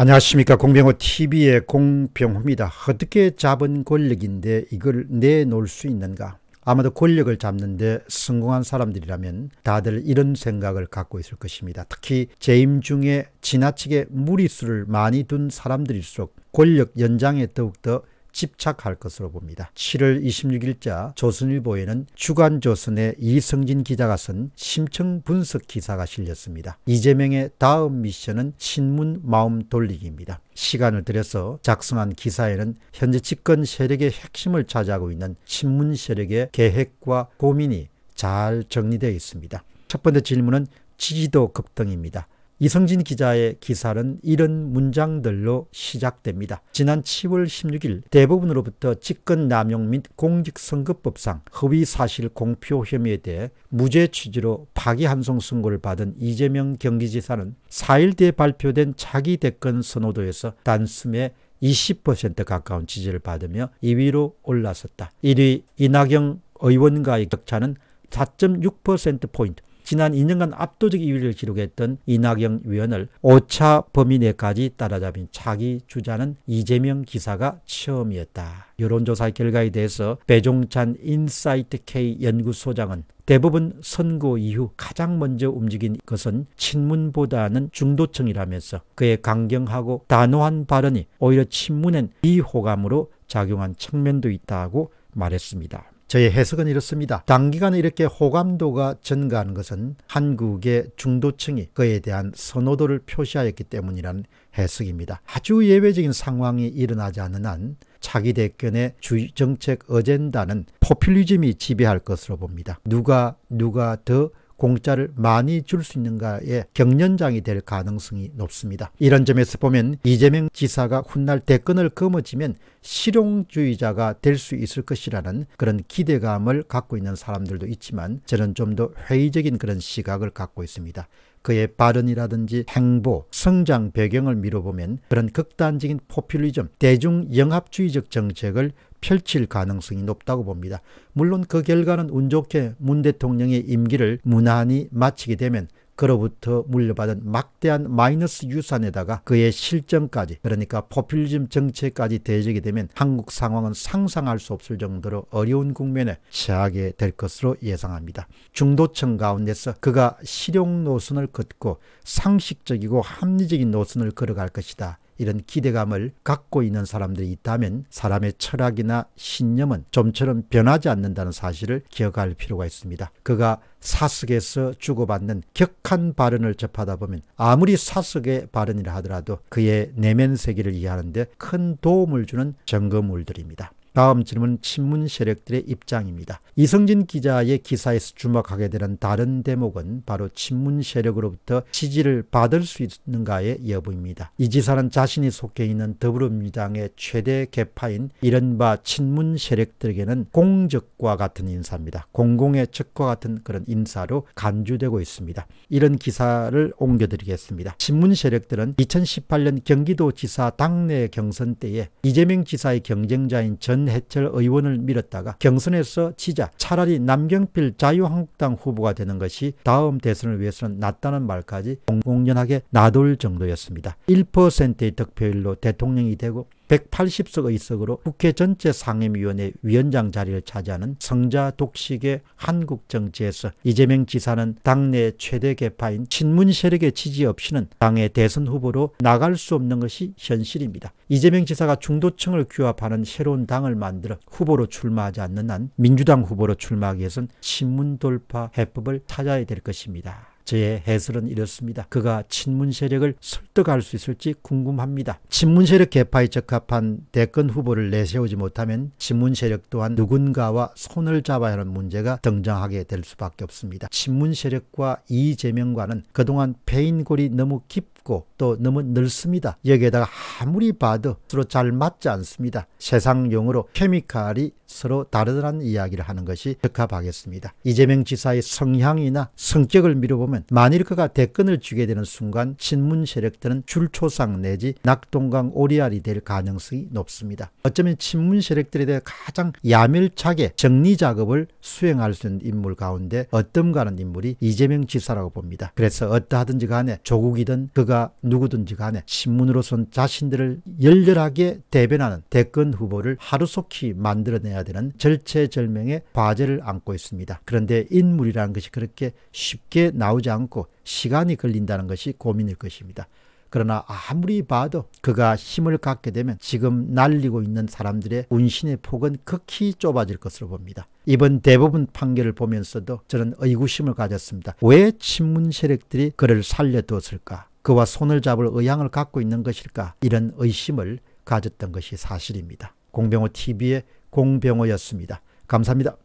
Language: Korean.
안녕하십니까 공병호 TV의 공병호입니다. 어떻게 잡은 권력인데 이걸 내놓을 수 있는가? 아마도 권력을 잡는데 성공한 사람들이라면 다들 이런 생각을 갖고 있을 것입니다. 특히 재임 중에 지나치게 무리수를 많이 둔 사람들일수록 권력 연장에 더욱더 집착할 것으로 봅니다. 7월 26일자 조선일보에는 주간조선의 이성진 기자가 쓴 심층 분석 기사가 실렸습니다. 이재명의 다음 미션은 신문 마음 돌리기입니다. 시간을 들여서 작성한 기사에는 현재 집권 세력의 핵심을 차지하고 있는 신문 세력의 계획과 고민이 잘 정리되어 있습니다. 첫 번째 질문은 지지도 급등입니다. 이성진 기자의 기사는 이런 문장들로 시작됩니다. 지난 1월 16일 대법원으로부터 직권남용 및 공직선거법상 허위사실 공표 혐의에 대해 무죄 취지로 파기환송 선고를 받은 이재명 경기지사는 4일뒤에 발표된 자기 대권 선호도에서 단숨에 20% 가까운 지지를 받으며 2위로 올라섰다. 1위 이낙영 의원과의 격차는 4.6%포인트 지난 2년간 압도적 이위를 기록했던 이낙연 위원을 5차 범위 내까지 따라잡은 차기 주자는 이재명 기사가 처음이었다. 여론조사 결과에 대해서 배종찬 인사이트 K 연구소장은 대부분 선거 이후 가장 먼저 움직인 것은 친문보다는 중도층이라면서 그의 강경하고 단호한 발언이 오히려 친문엔 비호감으로 작용한 측면도 있다고 말했습니다. 저의 해석은 이렇습니다. 단기간에 이렇게 호감도가 증가한 것은 한국의 중도층이 그에 대한 선호도를 표시하였기 때문이라는 해석입니다. 아주 예외적인 상황이 일어나지 않는 한 차기 대권의 주의 정책 어젠다는 포퓰리즘이 지배할 것으로 봅니다. 누가 누가 더 공짜를 많이 줄 수 있는가에 경련장이 될 가능성이 높습니다. 이런 점에서 보면 이재명 지사가 훗날 대권을 거머쥐면 실용주의자가 될 수 있을 것이라는 그런 기대감을 갖고 있는 사람들도 있지만 저는 좀 더 회의적인 그런 시각을 갖고 있습니다. 그의 발언이라든지 행보, 성장 배경을 미뤄보면 그런 극단적인 포퓰리즘, 대중영합주의적 정책을 펼칠 가능성이 높다고 봅니다. 물론 그 결과는 운 좋게 문 대통령의 임기를 무난히 마치게 되면 그로부터 물려받은 막대한 마이너스 유산에다가 그의 실정까지 그러니까 포퓰리즘 정책까지 대적이 되면 한국 상황은 상상할 수 없을 정도로 어려운 국면에 처하게 될 것으로 예상합니다. 중도층 가운데서 그가 실용 노선을 걷고 상식적이고 합리적인 노선을 걸어갈 것이다. 이런 기대감을 갖고 있는 사람들이 있다면 사람의 철학이나 신념은 좀처럼 변하지 않는다는 사실을 기억할 필요가 있습니다. 그가 사석에서 주고받는 격한 발언을 접하다 보면 아무리 사석의 발언이라 하더라도 그의 내면 세계를 이해하는데 큰 도움을 주는 점검물들입니다. 다음 질문 은 친문 세력들의 입장입니다. 이성진 기자의 기사에서 주목하게 되는 다른 대목은 바로 친문 세력으로부터 지지를 받을 수 있는가의 여부입니다. 이 지사는 자신이 속해 있는 더불어민주당의 최대 개파인 이른바 친문 세력들에게는 공적과 같은 인사입니다. 공공의 적과 같은 그런 인사로 간주되고 있습니다. 이런 기사를 옮겨드리겠습니다. 친문 세력들은 2018년 경기도지사 당내 경선 때에 이재명 지사의 경쟁자인 전 윤해철 의원을 밀었다가 경선에서 치자 차라리 남경필 자유한국당 후보가 되는 것이 다음 대선을 위해서는 낫다는 말까지 공공연하게 나돌 정도였습니다. 1%의 득표율로 대통령이 되고 180석 의석으로 국회 전체 상임위원회 위원장 자리를 차지하는 성자 독식의 한국 정치에서 이재명 지사는 당내 최대 개파인 친문 세력의 지지 없이는 당의 대선 후보로 나갈 수 없는 것이 현실입니다. 이재명 지사가 중도층을 규합하는 새로운 당을 만들어 후보로 출마하지 않는 한 민주당 후보로 출마하기 위해선 친문 돌파 해법을 찾아야 될 것입니다. 저의 해설은 이렇습니다. 그가 친문 세력을 설득할 수 있을지 궁금합니다. 친문 세력 개파에 적합한 대권 후보를 내세우지 못하면 친문 세력 또한 누군가와 손을 잡아야 하는 문제가 등장하게 될 수밖에 없습니다. 친문 세력과 이재명과는 그동안 페인골이 너무 깊 짧고 또 너무 넓습니다. 여기에다가 아무리 봐도 서로 잘 맞지 않습니다. 세상 용어로 케미칼이 서로 다르다는 이야기를 하는 것이 적합하겠습니다. 이재명 지사의 성향이나 성격을 미뤄보면 만일 그가 대권을 쥐게 되는 순간 친문 세력들은 줄초상 내지 낙동강 오리알이 될 가능성이 높습니다. 어쩌면 친문 세력들에 대해 가장 야밀차게 정리 작업을 수행할 수 있는 인물 가운데 어떤 가는 하 인물이 이재명 지사라고 봅니다. 그래서 어떠하든지 간에 조국이든 그가 후보자 누구든지 간에 신문으로선 자신들을 열렬하게 대변하는 대권 후보를 하루속히 만들어내야 되는 절체절명의 과제를 안고 있습니다. 그런데 인물이라는 것이 그렇게 쉽게 나오지 않고 시간이 걸린다는 것이 고민일 것입니다. 그러나 아무리 봐도 그가 힘을 갖게 되면 지금 날리고 있는 사람들의 운신의 폭은 극히 좁아질 것으로 봅니다. 이번 대부분 판결을 보면서도 저는 의구심을 가졌습니다. 왜 친문 세력들이 그를 살려두었을까? 그와 손을 잡을 의향을 갖고 있는 것일까 이런 의심을 가졌던 것이 사실입니다. 공병호 TV의 공병호였습니다. 감사합니다.